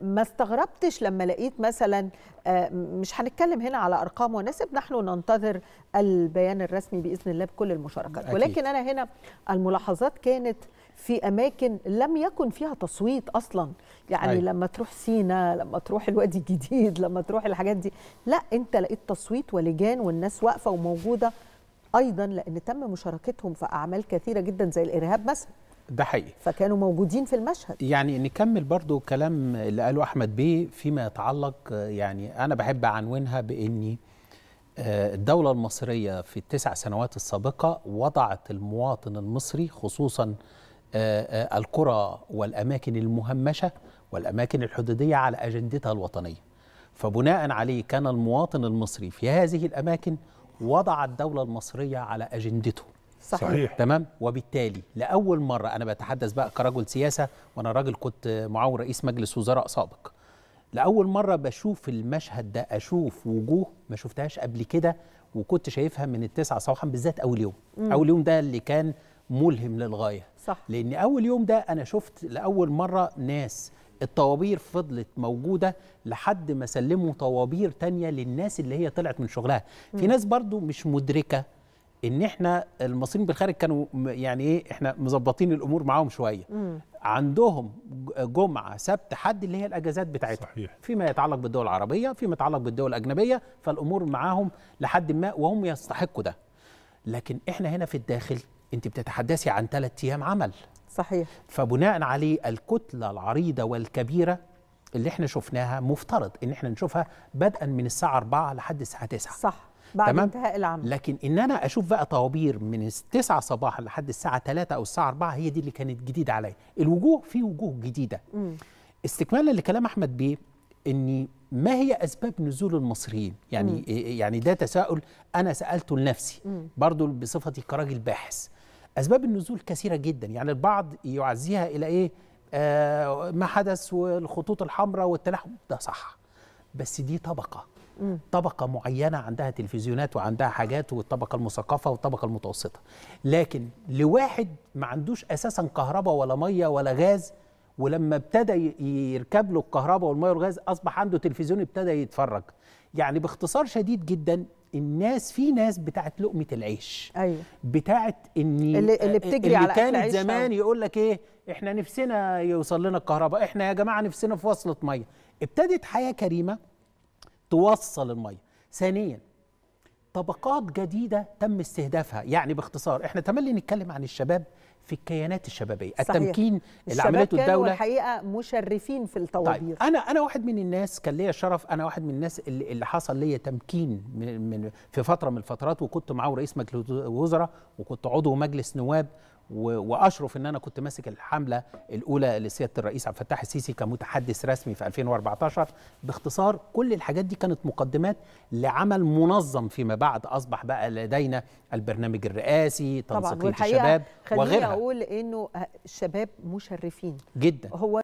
ما استغربتش لما لقيت مثلا مش هنتكلم هنا على ارقام ونسب نحن ننتظر البيان الرسمي باذن الله بكل المشاركات أكيد. ولكن انا هنا الملاحظات كانت في اماكن لم يكن فيها تصويت اصلا يعني أي. أيوة. لما تروح سينا لما تروح الوادي الجديد لما تروح الحاجات دي لا انت لقيت تصويت ولجان والناس واقفه وموجوده ايضا لان تم مشاركتهم في اعمال كثيره جدا زي الارهاب مثلا ده حقيقي فكانوا موجودين في المشهد يعني نكمل برضو كلام اللي قاله احمد بيه فيما يتعلق يعني انا بحب عنوانها باني آه، الدولة المصرية في التسع سنوات السابقة وضعت المواطن المصري خصوصا آه، آه، القرى والأماكن المهمشة والأماكن الحدودية على أجندتها الوطنية فبناء عليه كان المواطن المصري في هذه الأماكن وضع الدولة المصرية على أجندته صحيح. صحيح تمام وبالتالي لاول مره انا بتحدث بقى كرجل سياسه وانا راجل كنت معاون رئيس مجلس وزراء سابق لاول مره بشوف المشهد ده اشوف وجوه ما شفتهاش قبل كده وكنت شايفها من التسعة صباحا بالذات اول يوم مم. اول يوم ده اللي كان ملهم للغايه صح لان اول يوم ده انا شفت لاول مره ناس الطوابير فضلت موجودة لحد ما سلموا طوابير تانية للناس اللي هي طلعت من شغلها في ناس برضو مش مدركة ان احنا المصريين بالخارج كانوا يعني ايه احنا مظبطين الامور معاهم شويه مم. عندهم جمعه سبت حد اللي هي الاجازات بتاعتهم صحيح. فيما يتعلق بالدول العربيه فيما يتعلق بالدول الاجنبيه فالامور معاهم لحد ما وهم يستحقوا ده لكن احنا هنا في الداخل انت بتتحدثي عن ثلاث ايام عمل صحيح فبناء عليه الكتله العريضه والكبيره اللي احنا شفناها مفترض ان احنا نشوفها بدءا من الساعه 4 لحد الساعه 9 صح بعد تمام؟ انتهاء العمل لكن ان انا اشوف بقى طوابير من 9 صباحا لحد الساعه 3 او الساعه 4 هي دي اللي كانت جديده عليا الوجوه في وجوه جديده مم. استكمالا لكلام احمد بيه ان ما هي اسباب نزول المصريين يعني مم. إيه، إيه، يعني ده تساؤل انا سالته لنفسي برضه برضو بصفتي كراجل باحث اسباب النزول كثيره جدا يعني البعض يعزيها الى ايه آه ما حدث والخطوط الحمراء والتلاحم ده صح بس دي طبقه طبقه معينه عندها تلفزيونات وعندها حاجات والطبقه المثقفه والطبقه المتوسطه لكن لواحد ما عندوش اساسا كهرباء ولا ميه ولا غاز ولما ابتدى يركب له الكهرباء والميه والغاز اصبح عنده تلفزيون ابتدى يتفرج يعني باختصار شديد جدا الناس في ناس بتاعت لقمه العيش ايوه بتاعت ان اللي, اللي آه، بتجري اللي على كانت العيش زمان يقول لك ايه احنا نفسنا يوصل لنا الكهرباء احنا يا جماعه نفسنا في وصله ميه ابتدت حياه كريمه توصل الميه ثانيا طبقات جديده تم استهدافها يعني باختصار احنا تملي نتكلم عن الشباب في الكيانات الشبابيه صحيح. التمكين اللي عملته الدوله الحقيقه مشرفين في التوظيف طيب. انا انا واحد من الناس كان ليا شرف انا واحد من الناس اللي, اللي حصل ليا تمكين من, من في فتره من الفترات وكنت معاه رئيس مجلس وزراء وكنت عضو مجلس نواب واشرف ان انا كنت ماسك الحمله الاولى لسياده الرئيس عبد الفتاح السيسي كمتحدث رسمي في 2014 باختصار كل الحاجات دي كانت مقدمات لعمل منظم فيما بعد اصبح بقى لدينا البرنامج الرئاسي تنسيقيه الشباب وغيرها طبعا خليني اقول انه الشباب مشرفين جدا هو